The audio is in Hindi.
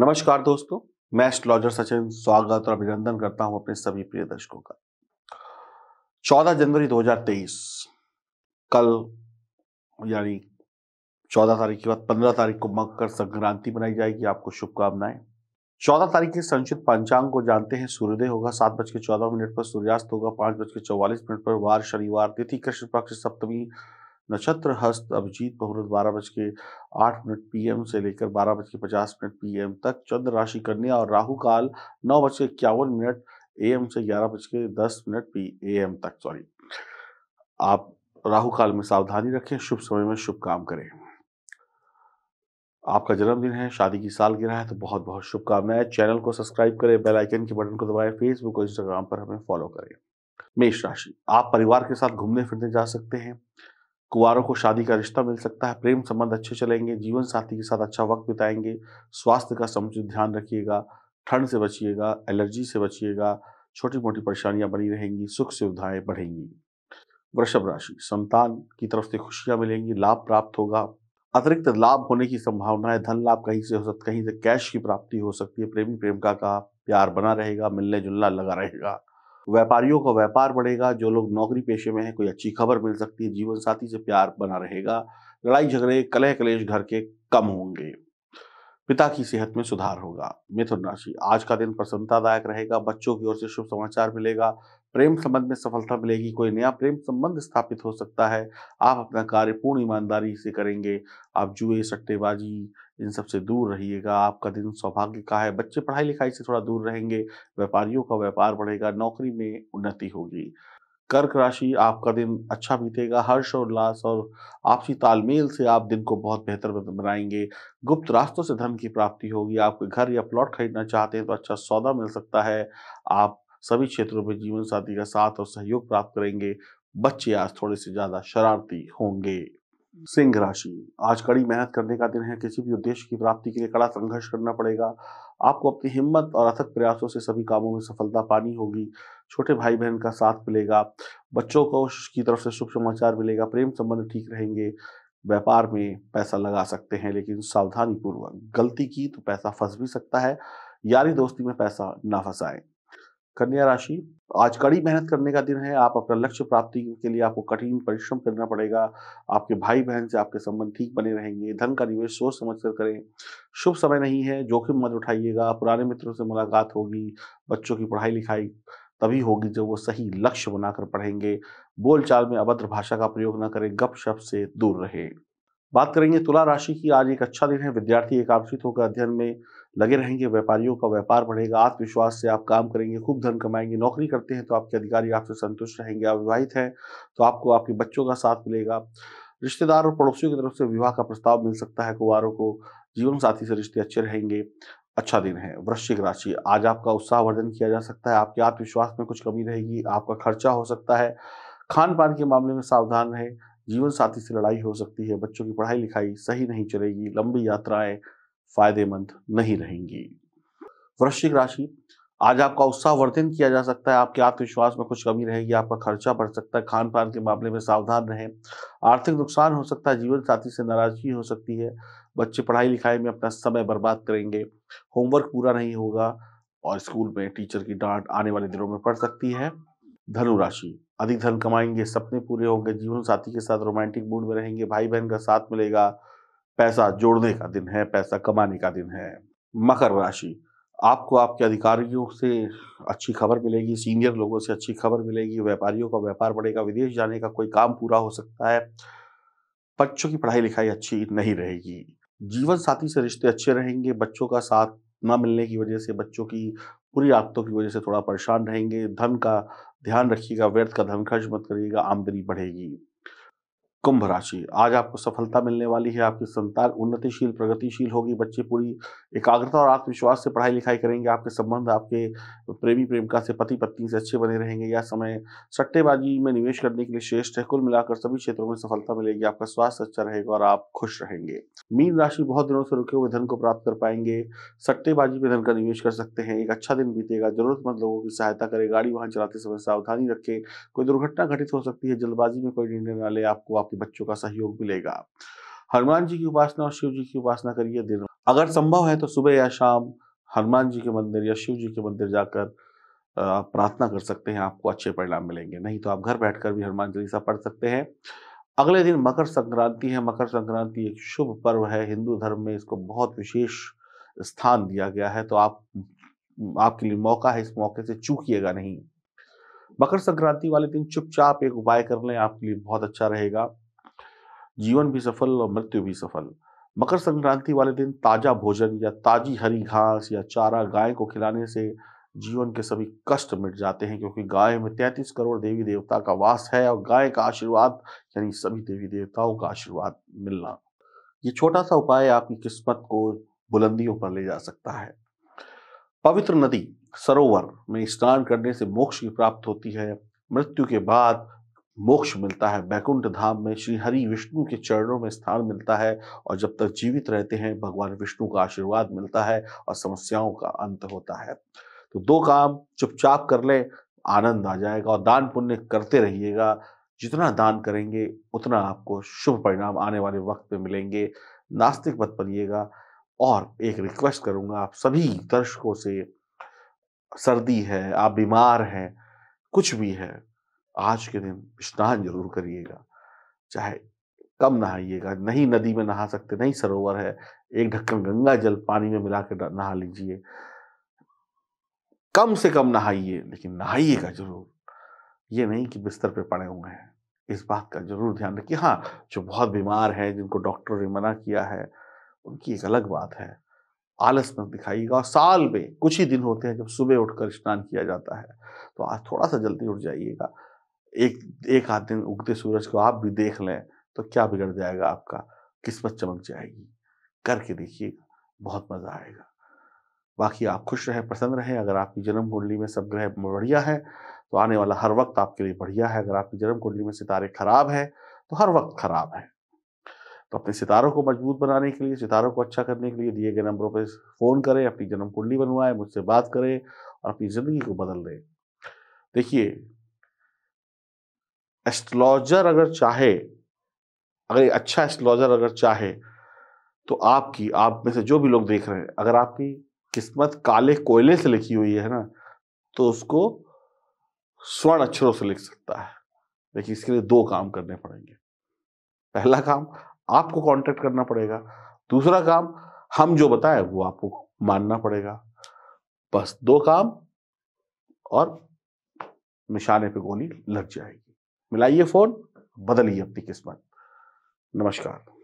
नमस्कार दोस्तों मैं एस्ट्रोलॉजर सचिन स्वागत और अभिनंदन करता हूं अपने सभी प्रिय दर्शकों का 14 जनवरी 2023 कल यानी 14 तारीख के बाद 15 तारीख को मकर संक्रांति मनाई जाएगी आपको शुभकामनाएं 14 तारीख के संचित पंचांग को जानते हैं सूर्योदय होगा सात बज के चौदह मिनट पर सूर्यास्त होगा पांच बज के चौवालीस मिनट पर वार शनिवार तिथि कृष्ण पक्ष सप्तमी नक्षत्र हस्त अभिजीत मुहूर्त बारह बज के आठ मिनट पीएम से लेकर बारह बज के पचास मिनट पीएम तक चंद्र राशि कन्या और राहु काल नौ बज के इक्यावन मिनट ए से ग्यारह बज के दस मिनट पी एएम तक सॉरी आप राहु काल में सावधानी रखें शुभ समय में शुभ काम करें आपका जन्मदिन है शादी की गिरा है तो बहुत बहुत शुभकामनाएं चैनल को सब्सक्राइब करें बेल आइकन के बटन को दबाएं फेसबुक और इंस्टाग्राम पर हमें फॉलो करें मेष राशि आप परिवार के साथ घूमने फिरने जा सकते हैं कुवारों को शादी का रिश्ता मिल सकता है प्रेम संबंध अच्छे चलेंगे जीवन साथी के साथ अच्छा वक्त बिताएंगे स्वास्थ्य का समुचित ध्यान रखिएगा ठंड से बचिएगा एलर्जी से बचिएगा छोटी मोटी परेशानियां बनी रहेंगी सुख सुविधाएं बढ़ेंगी वृषभ राशि संतान की तरफ से खुशियां मिलेंगी लाभ प्राप्त होगा अतिरिक्त लाभ होने की संभावना है धन लाभ कहीं से हो सकता कहीं से कैश की प्राप्ति हो सकती है प्रेमी प्रेमिका का प्यार बना रहेगा मिलने जुलना लगा रहेगा व्यापारियों का व्यापार बढ़ेगा जो लोग नौकरी पेशे में हैं कोई अच्छी खबर मिल सकती है जीवन साथी से प्यार बना रहेगा लड़ाई झगड़े कलह कलेश घर के कम होंगे पिता की सेहत में सुधार होगा मिथुन राशि आज का दिन प्रसन्नतादायक रहेगा बच्चों की ओर से शुभ समाचार मिलेगा प्रेम संबंध में सफलता मिलेगी कोई नया प्रेम संबंध स्थापित हो सकता है आप अपना कार्य पूर्ण ईमानदारी से करेंगे आप जुए सट्टेबाजी इन सब से दूर रहिएगा आपका दिन सौभाग्य का है बच्चे पढ़ाई लिखाई से थोड़ा दूर रहेंगे व्यापारियों का व्यापार बढ़ेगा नौकरी में उन्नति होगी कर्क राशि आपका दिन अच्छा बीतेगा हर्ष और उल्लास और आपसी तालमेल से आप दिन को बहुत बेहतर बनाएंगे गुप्त रास्तों से धन की प्राप्ति होगी आपके घर या प्लॉट खरीदना चाहते हैं तो अच्छा सौदा मिल सकता है आप सभी क्षेत्रों में जीवन साथी का साथ और सहयोग प्राप्त करेंगे बच्चे आज थोड़े से ज्यादा शरारती होंगे सिंह राशि आज कड़ी मेहनत करने का दिन है किसी भी उद्देश्य की प्राप्ति के लिए कड़ा संघर्ष करना पड़ेगा आपको अपनी हिम्मत और अथक प्रयासों से सभी कामों में सफलता पानी होगी छोटे भाई बहन का साथ मिलेगा बच्चों को की तरफ से शुभ समाचार मिलेगा प्रेम संबंध ठीक रहेंगे व्यापार में पैसा लगा सकते हैं लेकिन सावधानी पूर्वक गलती की तो पैसा फंस भी सकता है यारी दोस्ती में पैसा ना फंसाएं कन्या राशि आज कड़ी मेहनत करने का दिन है आप अपना लक्ष्य प्राप्ति के लिए आपको कठिन परिश्रम करना पड़ेगा आपके भाई बहन से आपके संबंध ठीक बने रहेंगे धन का निवेश सोच समझ कर करें शुभ समय नहीं है जोखिम मत उठाइएगा पुराने मित्रों से मुलाकात होगी बच्चों की पढ़ाई लिखाई तभी होगी जब वो सही लक्ष्य बनाकर पढ़ेंगे बोलचाल में अभद्र भाषा का प्रयोग न करें गप शप से दूर रहे बात करेंगे तुला राशि की आज एक अच्छा दिन है विद्यार्थी एकाग्रित होकर अध्ययन में लगे रहेंगे व्यापारियों का व्यापार बढ़ेगा आत्मविश्वास से आप काम करेंगे खूब धन कमाएंगे नौकरी करते हैं तो आपके अधिकारी आपसे संतुष्ट रहेंगे आप विवाहित हैं तो आपको आपके बच्चों का साथ मिलेगा रिश्तेदार और पड़ोसियों की तरफ से विवाह का प्रस्ताव मिल सकता है कुवारों को जीवन साथी से रिश्ते अच्छे रहेंगे अच्छा दिन है वृश्चिक राशि आज आपका उत्साह वर्धन किया जा सकता है आपके आत्मविश्वास में कुछ कमी रहेगी आपका खर्चा हो सकता है खान पान के मामले में सावधान रहें जीवन साथी से लड़ाई हो सकती है बच्चों की पढ़ाई लिखाई सही नहीं चलेगी लंबी यात्राएं फायदेमंद नहीं रहेंगी वृश्चिक राशि आज आपका उत्साह वर्धन किया जा सकता है आपके आत्मविश्वास में कुछ कमी रहेगी आपका खर्चा बढ़ सकता है खान पान के मामले में सावधान रहें आर्थिक नुकसान हो सकता है जीवन साथी से नाराजगी हो सकती है बच्चे पढ़ाई लिखाई में अपना समय बर्बाद करेंगे होमवर्क पूरा नहीं होगा और स्कूल में टीचर की डांट आने वाले दिनों में पड़ सकती है धनुराशि अधिक धन कमाएंगे सपने पूरे होंगे जीवन साथी के साथ रोमांटिक मूड में रहेंगे भाई बहन का साथ मिलेगा पैसा जोड़ने का दिन है पैसा कमाने का दिन है मकर राशि आपको आपके अधिकारियों से अच्छी खबर मिलेगी सीनियर लोगों से अच्छी खबर मिलेगी व्यापारियों का व्यापार बढ़ेगा विदेश जाने का कोई काम पूरा हो सकता है बच्चों की पढ़ाई लिखाई अच्छी नहीं रहेगी जीवन साथी से रिश्ते अच्छे रहेंगे बच्चों का साथ न मिलने की वजह से बच्चों की पूरी आदतों की वजह से थोड़ा परेशान रहेंगे धन का ध्यान रखिएगा व्यर्थ का धन खर्च मत करिएगा आमदनी बढ़ेगी कुंभ राशि आज आपको सफलता मिलने वाली है आपकी संतान उन्नतिशील प्रगतिशील होगी बच्चे पूरी एकाग्रता और आत्मविश्वास से पढ़ाई लिखाई करेंगे आपके संबंध आपके प्रेमी प्रेमिका से पति पत्नी से अच्छे बने रहेंगे यह समय सट्टेबाजी में निवेश करने के लिए श्रेष्ठ है कुल मिलाकर सभी क्षेत्रों में सफलता मिलेगी आपका स्वास्थ्य अच्छा रहेगा और आप खुश रहेंगे मीन राशि बहुत दिनों से रुके हुए धन को प्राप्त कर पाएंगे सट्टेबाजी में धन का निवेश कर सकते हैं एक अच्छा दिन बीतेगा जरूरतमंद लोगों की सहायता करें गाड़ी वाहन चलाते समय सावधानी रखें कोई दुर्घटना घटित हो सकती है जल्दबाजी में कोई निर्णय न ले आपको आपके बच्चों का सहयोग मिलेगा हनुमान जी की उपासना और शिव जी की उपासना करिए दिन अगर संभव है तो सुबह या शाम हनुमान जी के मंदिर या शिव जी के मंदिर जाकर आप प्रार्थना कर सकते हैं आपको अच्छे परिणाम मिलेंगे नहीं तो आप घर बैठकर भी हनुमान चालीसा पढ़ सकते हैं अगले दिन मकर संक्रांति है मकर संक्रांति एक शुभ पर्व है हिंदू धर्म में इसको बहुत विशेष स्थान दिया गया है तो आप आपके लिए मौका है इस मौके से चूकिएगा नहीं मकर संक्रांति वाले दिन चुपचाप एक उपाय कर लें आपके लिए बहुत अच्छा रहेगा जीवन भी सफल और मृत्यु भी सफल मकर संक्रांति वाले दिन ताज़ा भोजन या ताजी हरी घास या चारा गाय को खिलाने से जीवन के सभी कष्ट मिट जाते हैं क्योंकि गाय में तैंतीस करोड़ देवी देवता का वास है और गाय का आशीर्वाद यानी सभी देवी देवताओं का आशीर्वाद मिलना ये छोटा सा उपाय आपकी किस्मत को बुलंदियों पर ले जा सकता है पवित्र नदी सरोवर में स्नान करने से मोक्ष की प्राप्त होती है मृत्यु के बाद मोक्ष मिलता है बैकुंठ धाम में श्री हरि विष्णु के चरणों में स्थान मिलता है और जब तक जीवित रहते हैं भगवान विष्णु का आशीर्वाद मिलता है और समस्याओं का अंत होता है तो दो काम चुपचाप कर लें आनंद आ जाएगा और दान पुण्य करते रहिएगा जितना दान करेंगे उतना आपको शुभ परिणाम आने वाले वक्त में मिलेंगे नास्तिक मत बनिएगा और एक रिक्वेस्ट करूंगा आप सभी दर्शकों से सर्दी है आप बीमार हैं कुछ भी है आज के दिन स्नान जरूर करिएगा चाहे कम नहाइएगा नहीं नदी में नहा सकते नहीं सरोवर है एक ढक्कन गंगा जल पानी में मिला के नहा लीजिए कम से कम नहाइए लेकिन नहाइएगा जरूर ये नहीं कि बिस्तर पे पड़े हुए हैं इस बात का जरूर ध्यान रखिए हाँ जो बहुत बीमार हैं जिनको डॉक्टर ने मना किया है उनकी एक अलग बात है आलस में दिखाइएगा और साल में कुछ ही दिन होते हैं जब सुबह उठकर स्नान किया जाता है तो आज थोड़ा सा जल्दी उठ जाइएगा एक एक आध दिन उगते सूरज को आप भी देख लें तो क्या बिगड़ जाएगा आपका किस्मत चमक जाएगी करके देखिएगा बहुत मज़ा आएगा बाकी आप खुश रहें प्रसन्न रहें अगर आपकी जन्म कुंडली में सब ग्रह बढ़िया है तो आने वाला हर वक्त आपके लिए बढ़िया है अगर आपकी जन्म कुंडली में सितारे खराब है तो हर वक्त खराब है तो अपने सितारों को मजबूत बनाने के लिए सितारों को अच्छा करने के लिए दिए गए नंबरों पर फ़ोन करें अपनी जन्म कुंडली बनवाएं मुझसे बात करें और अपनी ज़िंदगी को बदल दें देखिए एस्ट्रोलॉजर अगर चाहे अगर अच्छा एस्ट्रोलॉजर अगर चाहे तो आपकी आप में से जो भी लोग देख रहे हैं अगर आपकी किस्मत काले कोयले से लिखी हुई है ना तो उसको स्वर्ण अक्षरों से लिख सकता है देखिए इसके लिए दो काम करने पड़ेंगे पहला काम आपको कांटेक्ट करना पड़ेगा दूसरा काम हम जो बताएं वो आपको मानना पड़ेगा बस दो काम और निशाने पे गोली लग जाएगी मिलाइए फोन बदलिए अपनी किस्मत नमस्कार